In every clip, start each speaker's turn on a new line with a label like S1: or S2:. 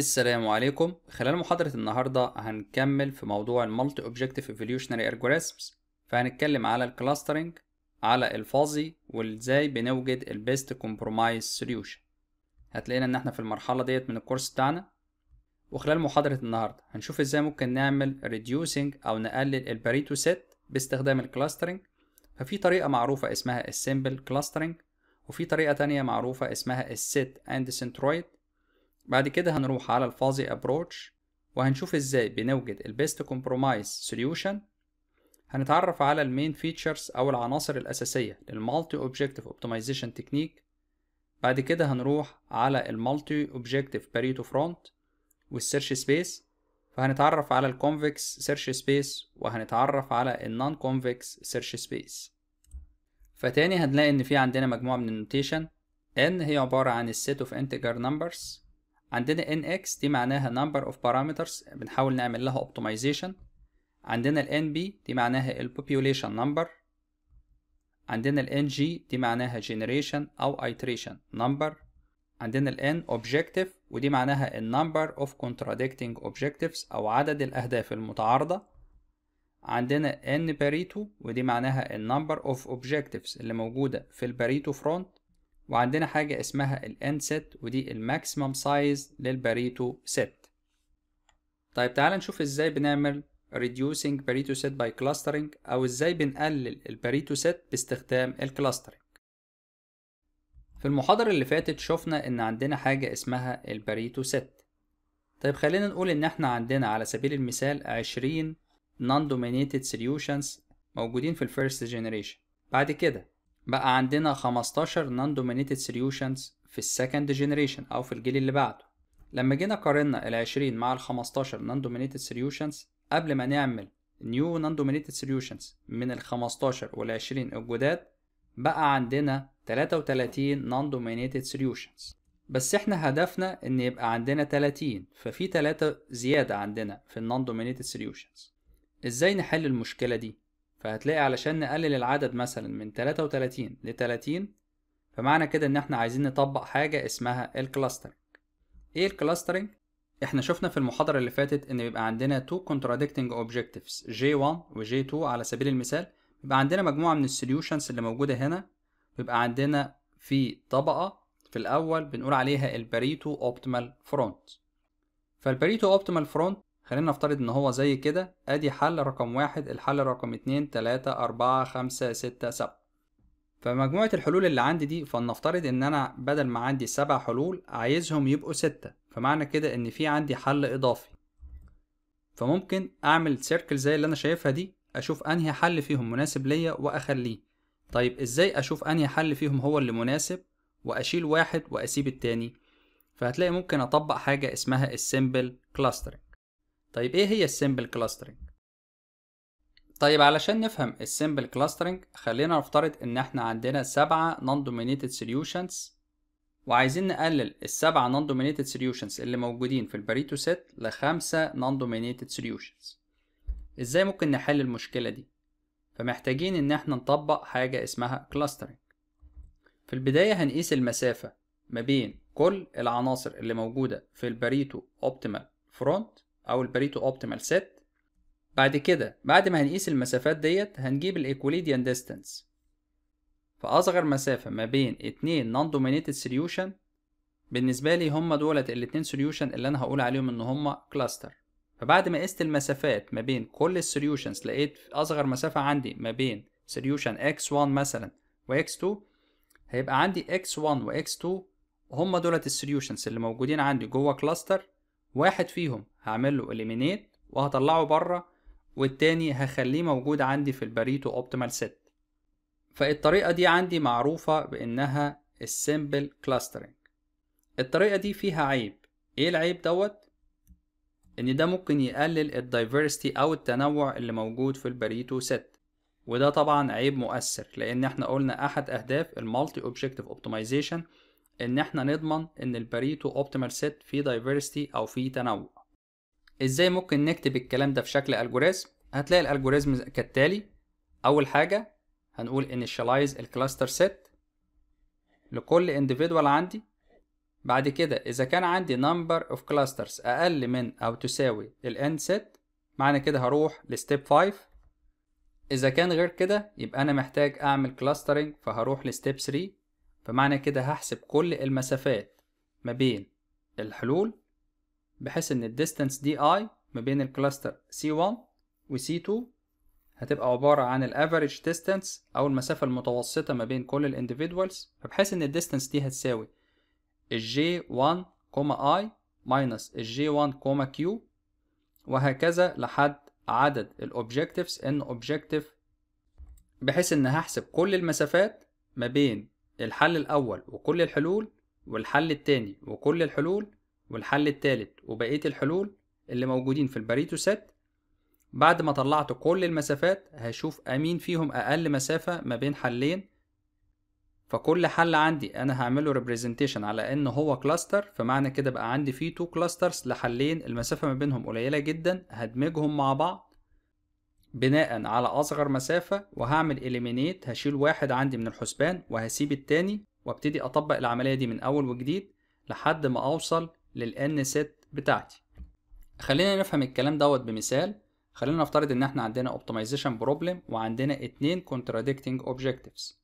S1: السلام عليكم خلال محاضرة النهاردة هنكمل في موضوع المالتي اوبجكتيف ايفوليوشنري الجوريزمز فهنتكلم على الكلاسترنج على الفازي وازاي بنوجد البيست كومبرومايز سوليوشن هتلاقينا ان احنا في المرحلة ديت من الكورس بتاعنا وخلال محاضرة النهاردة هنشوف ازاي ممكن نعمل ريديوسنج او نقلل الباريتو سيت باستخدام الكلاسترنج ففي طريقة معروفة اسمها السيمبل كلاسترنج وفي طريقة تانية معروفة اسمها السيت اند سنترويد بعد كده هنروح على الفازي ابروتش وهنشوف ازاي بنوجد البيست كومبرومايز سوليوشن هنتعرف على المين فيتشرز او العناصر الاساسيه للمالتي اوبجكتيف اوبتمايزيشن تكنيك بعد كده هنروح على المالتي اوبجكتيف باريتو فرونت والسيرش سبيس فهنتعرف على الكونفكس سيرش سبيس وهنتعرف على النون كونفكس سيرش سبيس فتاني هنلاقي ان في عندنا مجموعه من النوتيشن n هي عباره عن السيت اوف انتجر نمبرز عندنا nx دي معناها number of parameters بنحاول نعمل لها optimization عندنا ال nb دي معناها ال population number عندنا ال ng دي معناها generation أو iteration number عندنا ال n objective ودي معناها ال number of contradicting objectives أو عدد الأهداف المتعارضة عندنا n pareto ودي معناها ال number of objectives اللي موجودة في الباريتو front وعندنا حاجة اسمها الاند set ودي الماكسيمم سايز للباريتو set طيب تعال نشوف ازاي بنعمل reducing Pareto set by clustering او ازاي بنقلل الباريتو set باستخدام الكلاسترنج في المحاضرة اللي فاتت شفنا ان عندنا حاجة اسمها الباريتو set طيب خلينا نقول ان احنا عندنا على سبيل المثال 20 non dominated solutions موجودين في الفيرست generation بعد كده بقى عندنا 15 نون دومينيتد سوليوشنز في السكند جينيريشن او في الجيل اللي بعده لما جينا قارنا ال 20 مع ال 15 نون دومينيتد سوليوشنز قبل ما نعمل نيو نون دومينيتد سوليوشنز من ال 15 وال 20 الجداد بقى عندنا 33 نون دومينيتد سوليوشنز بس احنا هدفنا ان يبقى عندنا 30 ففي 3 زيادة عندنا في النون دومينيتد سوليوشنز ازاي نحل المشكلة دي فهتلاقي علشان نقلل العدد مثلا من 33 ل 30 فمعنى كده ان احنا عايزين نطبق حاجة اسمها الكلاسترنج ايه الكلاسترنج؟ احنا شفنا في المحاضرة اللي فاتت ان بيبقى عندنا two contradicting objectives J1 و J2 على سبيل المثال بيبقى عندنا مجموعة من السوليوشنز اللي موجودة هنا بيبقى عندنا في طبقة في الأول بنقول عليها الباريتو اوبتيمال فرونت فالباريتو اوبتيمال فرونت خلينا نفترض ان هو زي كده ادي حل رقم واحد الحل رقم اتنين تلاتة اربعة خمسة ستة سبعة فمجموعة الحلول اللي عندي دي فلنفترض ان انا بدل ما عندي سبع حلول عايزهم يبقوا ستة فمعنى كده ان في عندي حل اضافي فممكن اعمل سيركل زي اللي انا شايفها دي اشوف انهي حل فيهم مناسب ليا واخليه طيب ازاي اشوف انهي حل فيهم هو اللي مناسب واشيل واحد واسيب التاني فهتلاقي ممكن اطبق حاجة اسمها السيمبل كلاسترينج طيب ايه هي السيمبل كلاسترنج طيب علشان نفهم السيمبل كلاسترنج خلينا نفترض ان احنا عندنا سبعة non dominated solutions وعايزين نقلل السبعة non dominated solutions اللي موجودين في الباريتو سيت لخمسة non dominated solutions ازاي ممكن نحل المشكلة دي فمحتاجين ان احنا نطبق حاجة اسمها كلاسترنج في البداية هنقيس المسافة ما بين كل العناصر اللي موجودة في الباريتو اوبتيمال فرونت او الباريتو اوبتيمال سيت بعد كده بعد ما هنقيس المسافات ديت هنجيب الايكوليديان ديستانس فاصغر مسافه ما بين اتنين نون دومينيتد سوليوشن بالنسبه لي هم دولت الاتنين سوليوشن اللي انا هقول عليهم ان هم كلاستر فبعد ما قست المسافات ما بين كل السوليوشنز لقيت اصغر مسافه عندي ما بين سوليوشن x1 مثلا و x2 هيبقى عندي x1 و x2 هم دولت السوليوشنز اللي موجودين عندي جوه كلاستر واحد فيهم هعمل له اليمينيت وهطلعه بره والتاني هخليه موجود عندي في الباريتو اوبتيمال سيت فالطريقة دي عندي معروفة بانها السيمبل كلاسترنج الطريقة دي فيها عيب ايه العيب دوت ان ده ممكن يقلل الدايفرستي او التنوع اللي موجود في الباريتو سيت وده طبعا عيب مؤثر لان احنا قلنا احد اهداف المالتي اوبجكتيف اوبتمايزيشن ان احنا نضمن ان الباريتو اوبتيمال سيت فيه دايفرستي او فيه تنوع ازاي ممكن نكتب الكلام ده في شكل الجوريزم هتلاقي الالجوريزم كالتالي اول حاجه هنقول انيشاليز الكلاستر سيت لكل individual عندي بعد كده اذا كان عندي number of clusters اقل من او تساوي ال n set معنى كده هروح لستيب 5 اذا كان غير كده يبقى انا محتاج اعمل clustering فهروح لستيب 3 فمعنى كده هحسب كل المسافات ما بين الحلول بحيث ان الديستنس دي اي ما بين الكلاستر C1 و سي 2 هتبقى عبارة عن الافريج ديستنس او المسافة المتوسطة ما بين كل الانديفيدوالز فبحيث ان الديستنس دي هتساوي الجي 1 كوما i ماينس الجي 1 كوما q وهكذا لحد عدد الاوبجكتيفز ان اوبجكتيف بحيث ان هحسب كل المسافات ما بين الحل الأول وكل الحلول والحل التاني وكل الحلول والحل التالت وبقية الحلول اللي موجودين في الباريتو سيت بعد ما طلعت كل المسافات هشوف أمين فيهم أقل مسافة ما بين حلين فكل حل عندي أنا هعمله ريبريزنتيشن على إن هو كلاستر فمعنى كده بقى عندي فيه تو كلاسترز لحلين المسافة ما بينهم قليلة جدا هدمجهم مع بعض بناء على أصغر مسافة وهعمل إليمينيت هشيل واحد عندي من الحسبان وهسيب التاني وابتدي أطبق العملية دي من أول وجديد لحد ما أوصل للإن set بتاعتي خلينا نفهم الكلام دوت بمثال خلينا نفترض ان احنا عندنا optimization problem وعندنا اتنين contradicting objectives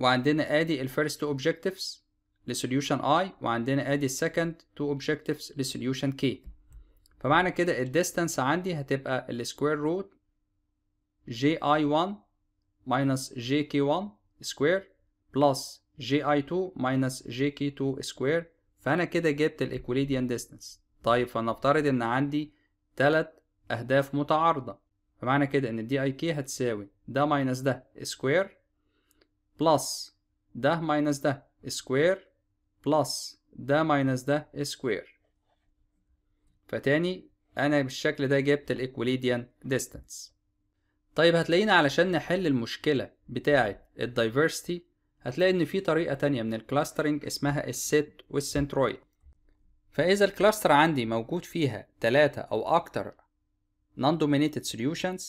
S1: وعندنا ادي الـ first two objectives لسوليوشن i وعندنا ادي السكند second two objectives لسوليوشن k فمعنى كده الديستانس عندي هتبقى السكوير روت جي اي 1 ماينس جي كي 1 سكوير بلس جي اي 2 ماينس جي كي 2 سكوير فأنا كده جبت الايكوليديان ديستنس طيب فلنفترض إن عندي تلات أهداف متعارضة فمعنى كده إن دي اي كي هتساوي ده ماينس ده سكوير بلس ده ماينس ده سكوير بلس ده ماينس ده سكوير فتاني أنا بالشكل ده جبت الايكوليديان ديستنس طيب هتلاقينا علشان نحل المشكلة بتاعة الدايفرستي هتلاقي ان في طريقة تانية من الكلاسترنج اسمها السيت والسنترويد فاذا الكلاستر عندي موجود فيها تلاتة او اكتر non dominated solutions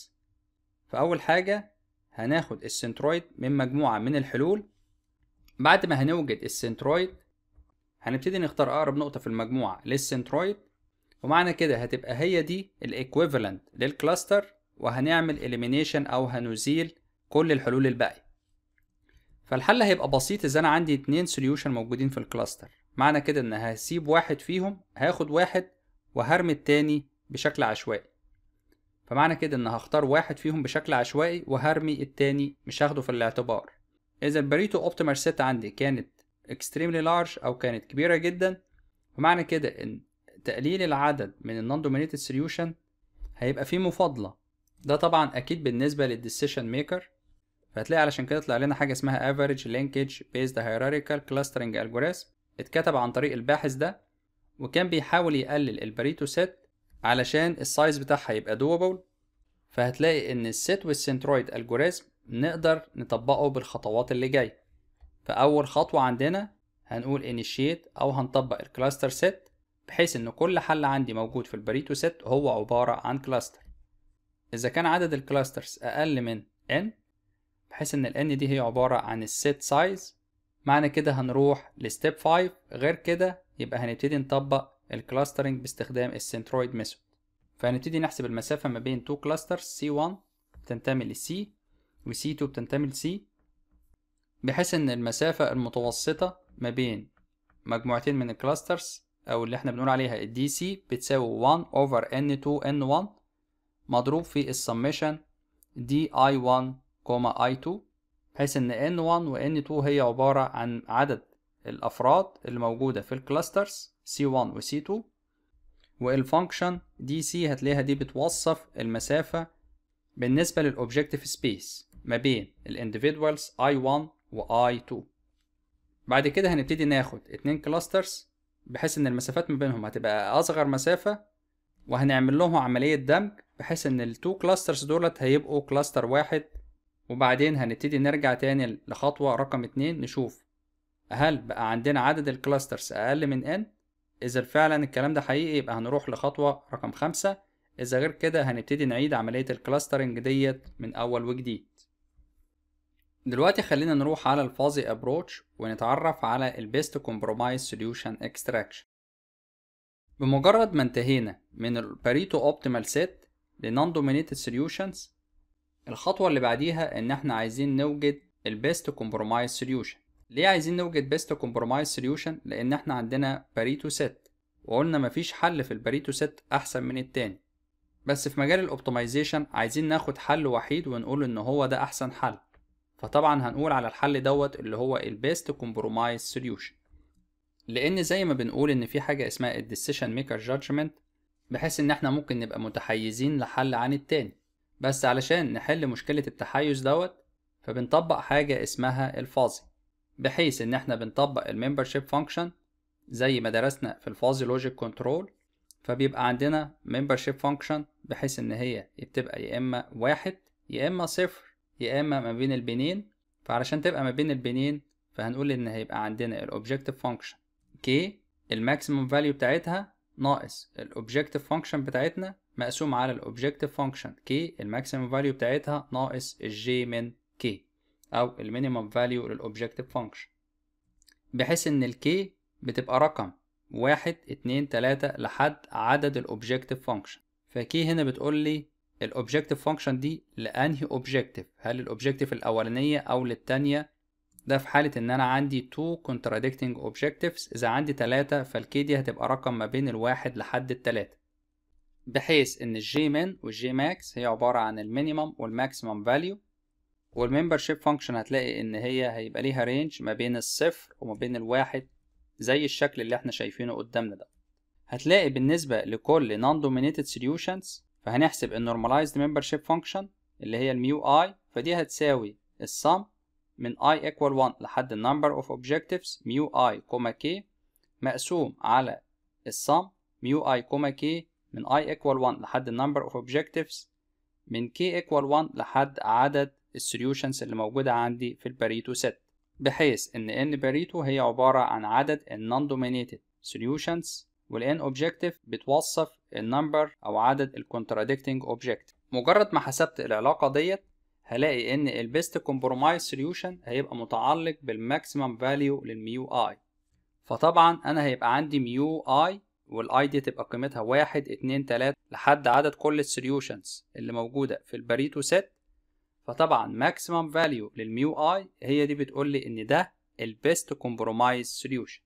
S1: فاول حاجة هناخد السنترويد من مجموعة من الحلول بعد ما هنوجد السنترويد هنبتدي نختار اقرب نقطة في المجموعة للسنترويد ومعنى كده هتبقى هي دي الايكويفالنت للكلاستر وهنعمل إليمينيشن أو هنزيل كل الحلول الباقية فالحل هيبقى بسيط إذا أنا عندي اتنين سوليوشن موجودين في الكلاستر معنى كده إن هسيب واحد فيهم هاخد واحد وهرمي التاني بشكل عشوائي فمعنى كده إن هختار واحد فيهم بشكل عشوائي وهرمي التاني مش هاخده في الاعتبار إذا الباريتو أوبتيمال سيت عندي كانت اكستريملي لارج أو كانت كبيرة جدا فمعنى كده إن تقليل العدد من النون دومينيتد سوليوشن هيبقى فيه مفاضلة ده طبعا اكيد بالنسبه للديسيشن ميكر فهتلاقي علشان كده طلع لنا حاجه اسمها average linkage based hierarchical clustering algorithm اتكتب عن طريق الباحث ده وكان بيحاول يقلل الباريتو سيت علشان السايز بتاعها يبقى دوبل فهتلاقي ان السيت والسنترويد الجوريزم نقدر نطبقه بالخطوات اللي جايه فاول خطوه عندنا هنقول initiate او هنطبق الكلاستر سيت بحيث ان كل حل عندي موجود في الباريتو سيت هو عباره عن كلاستر إذا كان عدد الكلاسترز أقل من n بحيث إن ال n دي هي عبارة عن السيت سايز معنى كده هنروح لستيب 5 غير كده يبقى هنبتدي نطبق الكلاسترنج باستخدام السنترويد ميثود فهنبتدي نحسب المسافة ما بين 2 كلاسترز C1 بتنتمي ل C و C2 بتنتمي ل C بحيث إن المسافة المتوسطة ما بين مجموعتين من الكلاسترز أو اللي إحنا بنقول عليها الـ DC بتساوي 1 over N2 N1 مضروب في السميشن دي اي 1 اي 2 بحيث ان ان 1 و ان 2 هي عبارة عن عدد الافراد اللي موجودة في الكلاسترز سي 1 و سي 2 والفانكشن دي سي هتلاقيها دي بتوصف المسافة بالنسبة للأوبجيكتيف سبيس ما بين الاندفيدوالز اي 1 و اي 2 بعد كده هنبتدي ناخد اتنين كلاسترز بحيث ان المسافات ما بينهم هتبقى اصغر مسافة وهنعمل لهم عملية دمج بحيث ان التو كلاسترز دولت هيبقوا كلاستر واحد وبعدين هنبتدي نرجع تاني لخطوة رقم اتنين نشوف هل بقى عندنا عدد الكلاسترز اقل من n اذا فعلا الكلام ده حقيقي يبقى هنروح لخطوة رقم خمسة اذا غير كده هنبتدي نعيد عملية الكلاسترنج ديت من اول وجديد دلوقتي خلينا نروح على الفازي ابروتش ونتعرف على البيست كومبرومايز سوليوشن اكستراكشن بمجرد ما انتهينا من الباريتو اوبتيمال سيت لنون دومينيتد سوليوشنز الخطوة اللي بعديها ان احنا عايزين نوجد البيست كومبرومايز سوليوشن ليه عايزين نوجد بيست كومبرومايز سوليوشن لان احنا عندنا باريتو سيت وقلنا مفيش حل في الباريتو سيت احسن من التاني بس في مجال الاوبتمايزيشن عايزين ناخد حل وحيد ونقول ان هو ده احسن حل فطبعا هنقول على الحل دوت اللي هو البيست كومبرومايز سوليوشن لان زي ما بنقول ان في حاجه اسمها الديسيشن ميكر جادجمنت بحيث ان احنا ممكن نبقى متحيزين لحل عن التاني بس علشان نحل مشكله التحيز دوت فبنطبق حاجه اسمها الفازي بحيث ان احنا بنطبق الممبرشيب فانكشن زي ما درسنا في الفازي لوجيك كنترول فبيبقى عندنا ممبرشيب فانكشن بحيث ان هي بتبقى يا اما واحد يا اما صفر يا اما ما بين البنين فعلشان تبقى ما بين البنين فهنقول ان هيبقى عندنا الاوبجكتيف فانكشن k الماكسيمم فاليو بتاعتها ناقص الاوبجكتيف فانكشن بتاعتنا مقسوم على الاوبجكتيف فانكشن k الماكسيمم فاليو بتاعتها ناقص الجي من k او المينيمم فاليو للاوبجكتيف فانكشن بحيث ان k بتبقى رقم واحد اتنين تلاتة لحد عدد الاوبجكتيف فانكشن فكي هنا بتقول لي الاوبجكتيف فانكشن دي لانهي اوبجكتيف هل الاوبجكتيف الاولانيه او للتانيه ده في حالة إن أنا عندي two contradicting objectives إذا عندي تلاتة فالكي دي هتبقى رقم ما بين الواحد لحد التلاتة بحيث إن الجي من والجي ماكس هي عبارة عن المينيمم والماكسيمم فاليو والممبرشيب فانكشن هتلاقي إن هي هيبقى ليها رينج ما بين الصفر وما بين الواحد زي الشكل اللي احنا شايفينه قدامنا ده هتلاقي بالنسبة لكل non dominated solutions فهنحسب النورماليزد normalized شيب فانكشن اللي هي الميو اي فدي هتساوي السم من i equal 1 لحد number of objectives mu i, k مقسوم على السم mu i, k من i equal 1 لحد number of objectives من k equal 1 لحد عدد السوليوشنز اللي موجودة عندي في الباريتو ست بحيث ان n باريتو هي عبارة عن عدد ال non-dominated solutions n objective بتوصف النمبر او عدد contradicting objective مجرد ما حسبت العلاقه ديت هلاقي ان البيست كومبرومايز سوليوشن هيبقى متعلق بالماكسيمم فاليو للميو اي فطبعا انا هيبقى عندي ميو اي والاي دي تبقى قيمتها واحد اتنين تلاتة لحد عدد كل السوليوشنز اللي موجودة في الباريتو سيت فطبعا ماكسيمم فاليو للميو اي هي دي بتقول لي ان ده البيست كومبرومايز سوليوشن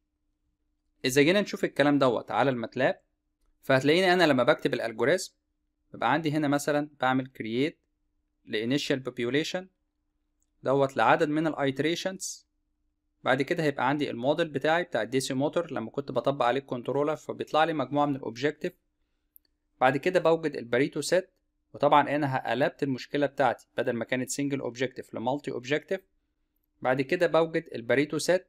S1: اذا جينا نشوف الكلام دوت على الماتلاب فهتلاقيني انا لما بكتب الالجوريزم بيبقى عندي هنا مثلا بعمل كرييت لانيشال population دوت لعدد من الايتريشنز بعد كده هيبقى عندي الموديل بتاعي بتاع الديسي موتور لما كنت بطبق عليه الكنترولر فبيطلع لي مجموعه من الاوبجكتيف بعد كده بوجد الباريتو سيت وطبعا انا قلبت المشكله بتاعتي بدل ما كانت سنجل اوبجكتيف لمالتي اوبجكتيف بعد كده بوجد الباريتو سيت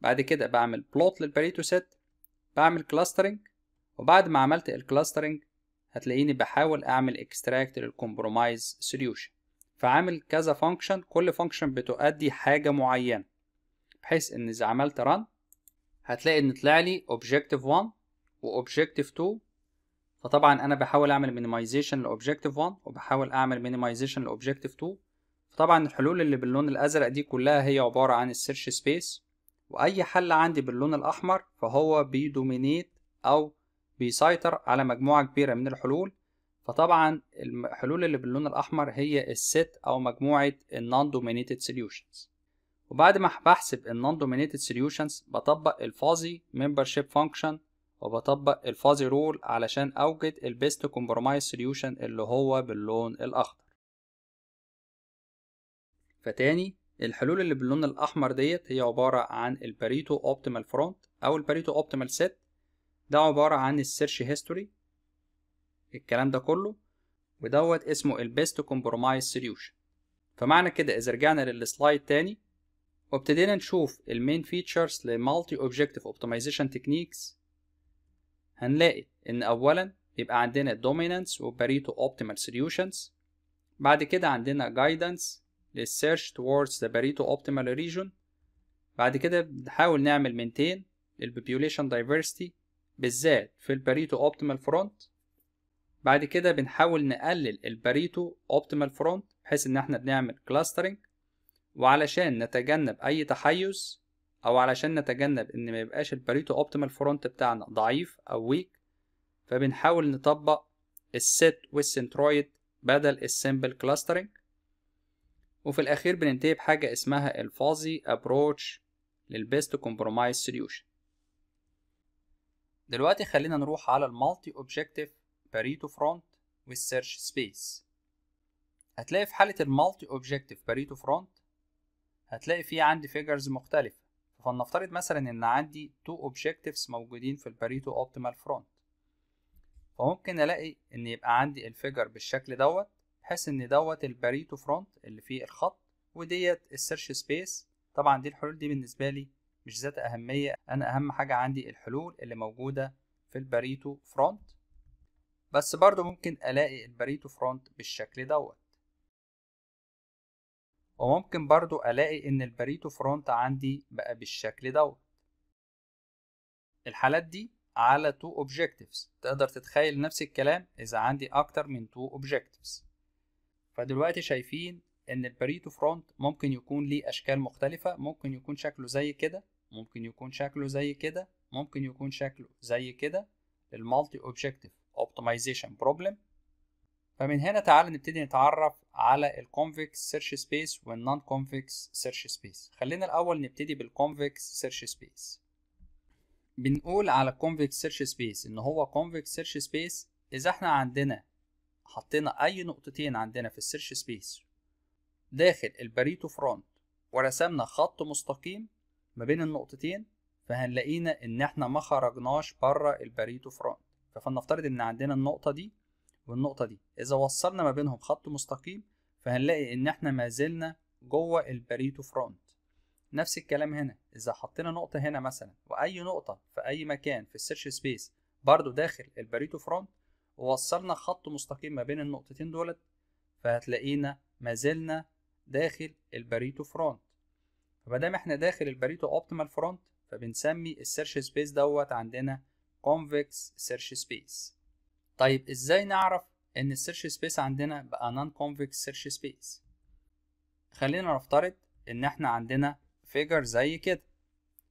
S1: بعد كده بعمل بلوت للباريتو سيت بعمل كلاسترنج وبعد ما عملت الكلاسترنج هتلاقيني بحاول اعمل اكستراكت للكومبرومايز سوليوشن فعامل كذا فانكشن كل فانكشن بتؤدي حاجه معينه بحيث ان اذا عملت ران هتلاقي ان طلع لي اوبجيكتيف 1 objective 2 فطبعا انا بحاول اعمل مينيمايزيشن objective 1 وبحاول اعمل مينيمايزيشن objective 2 فطبعا الحلول اللي باللون الازرق دي كلها هي عباره عن السيرش سبيس واي حل عندي باللون الاحمر فهو بيدومينيت او بيسيطر على مجموعه كبيره من الحلول فطبعا الحلول اللي باللون الأحمر هي الست أو مجموعة النون دومينيتد سوليوشنز وبعد ما بحسب النون دومينيتد سوليوشنز بطبق الفازي membership فانكشن وبطبق الفازي رول علشان أوجد البيست كومبرومايز سوليوشن اللي هو باللون الأخضر فتاني الحلول اللي باللون الأحمر ديت هي عبارة عن الباريتو اوبتيمال فرونت أو الباريتو اوبتيمال سيت ده عبارة عن السيرش هيستوري الكلام ده كله ودوت اسمه البيست كومبرومايز سوليوشن فمعنى كده اذا رجعنا للسلايد تاني وابتدينا نشوف المين فيتشرز للمالتي اوبجكتيف اوبتمايزيشن تكنيكس هنلاقي ان اولا يبقى عندنا دومينانس وباريتو اوبتيمال سوليوشنز بعد كده عندنا جايدنس للسيرش towards ذا باريتو اوبتيمال region بعد كده بنحاول نعمل مينتين للبوبيوليشن دايفرستي بالذات في الباريتو اوبتيمال فرونت بعد كده بنحاول نقلل الباريتو اوبتيمال فرونت بحيث ان احنا بنعمل كلاسترنج وعلشان نتجنب اي تحيز او علشان نتجنب ان ما يبقاش الباريتو اوبتيمال فرونت بتاعنا ضعيف او ويك فبنحاول نطبق السيت والسنترويد بدل السيمبل كلاسترنج وفي الاخير بننتهي بحاجه اسمها الفازي ابروتش للبيست كومبرومايز سوليوشن دلوقتي خلينا نروح على المالتي اوبجكتيف باريتو فرونت والسيرش سبيس هتلاقي في حالة المالتي اوبجيكتيف باريتو فرونت هتلاقي فيه عندي فيجرز مختلفة فلنفترض مثلا ان عندي تو اوبجيكتيفز موجودين في الباريتو اوبتيمال فرونت فممكن الاقي ان يبقى عندي الفيجر بالشكل دوت بحيث ان دوت الباريتو فرونت اللي فيه الخط وديت السيرش سبيس طبعا دي الحلول دي بالنسبة لي مش ذات أهمية أنا أهم حاجة عندي الحلول اللي موجودة في الباريتو فرونت بس برضو ممكن ألاقي الباريتو فرونت بالشكل دوت وممكن برضو ألاقي إن الباريتو فرونت عندي بقى بالشكل دوت الحالات دي على تو objectives تقدر تتخيل نفس الكلام إذا عندي أكتر من تو objectives فدلوقتي شايفين إن الباريتو فرونت ممكن يكون ليه أشكال مختلفة ممكن يكون شكله زي كده ممكن يكون شكله زي كده ممكن يكون شكله زي كده المالتي أوبجيكتيف optimization problem فمن هنا تعال نبتدي نتعرف على الكونفكس سيرش سبيس والنون كونفكس سيرش سبيس خلينا الاول نبتدي بالكونفكس سيرش سبيس بنقول على الكونفكس سيرش سبيس ان هو كونفكس سيرش سبيس اذا احنا عندنا حطينا اي نقطتين عندنا في السيرش سبيس داخل الباريتو فرونت ورسمنا خط مستقيم ما بين النقطتين فهنلاقينا ان احنا ما خرجناش بره الباريتو فرونت فلنفترض ان عندنا النقطه دي والنقطه دي اذا وصلنا ما بينهم خط مستقيم فهنلاقي ان احنا ما زلنا جوه الباريتو فرونت نفس الكلام هنا اذا حطينا نقطه هنا مثلا واي نقطه في اي مكان في السيرش سبيس برضو داخل الباريتو فرونت ووصلنا خط مستقيم ما بين النقطتين دولت فهتلاقينا ما زلنا داخل الباريتو فرونت فما دام احنا داخل الباريتو اوبتيمال فرونت فبنسمي السيرش سبيس دوت عندنا convex search space طيب ازاي نعرف ان السيرش سبيس عندنا بقى نون convex search space خلينا نفترض ان احنا عندنا فيجر زي كده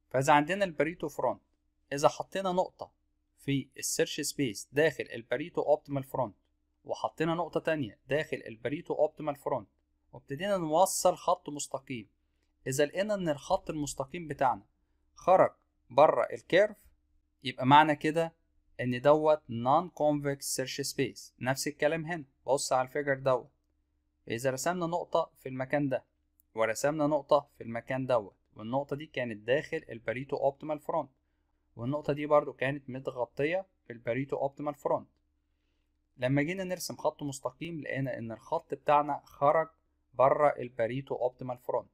S1: فاذا عندنا الباريتو فرونت اذا حطينا نقطة في السيرش سبيس داخل الباريتو اوبتيمال فرونت وحطينا نقطة تانية داخل الباريتو اوبتيمال فرونت وابتدينا نوصل خط مستقيم اذا لقينا ان الخط المستقيم بتاعنا خرج بره الكيرف يبقى معنى كده ان دوت نون كونفكس سيرش سبيس نفس الكلام هنا بص على الفيجر دوت اذا رسمنا نقطه في المكان ده ورسمنا نقطه في المكان دوت والنقطه دي كانت داخل الباريتو اوبتيمال فرونت والنقطه دي برضو كانت متغطيه في الباريتو اوبتيمال فرونت لما جينا نرسم خط مستقيم لقينا ان الخط بتاعنا خرج بره الباريتو اوبتيمال فرونت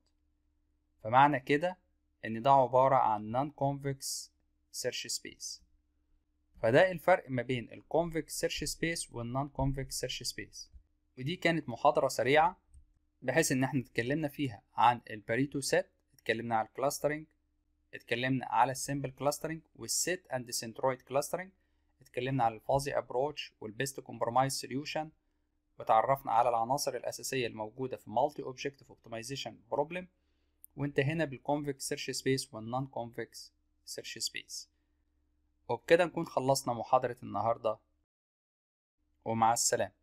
S1: فمعنى كده ان ده عباره عن نون كونفكس سيرش سبيس فده الفرق ما بين الكونفكس سيرش سبيس والنون كونفكس سيرش سبيس ودي كانت محاضرة سريعة بحيث ان احنا اتكلمنا فيها عن الباريتو سيت اتكلمنا على الكلاسترنج اتكلمنا على السيمبل كلاسترنج والسيت اند سنترويد كلاسترنج اتكلمنا على الفازي ابروتش والبيست كومبرمايز سوليوشن وتعرفنا على العناصر الاساسيه الموجوده في مالتي اوبجكتيف اوبتمايزيشن بروبلم وانتهينا بالكونفكس سيرش سبيس والنون كونفكس سيرش سبيس وبكده نكون خلصنا محاضرة النهاردة ومع السلامة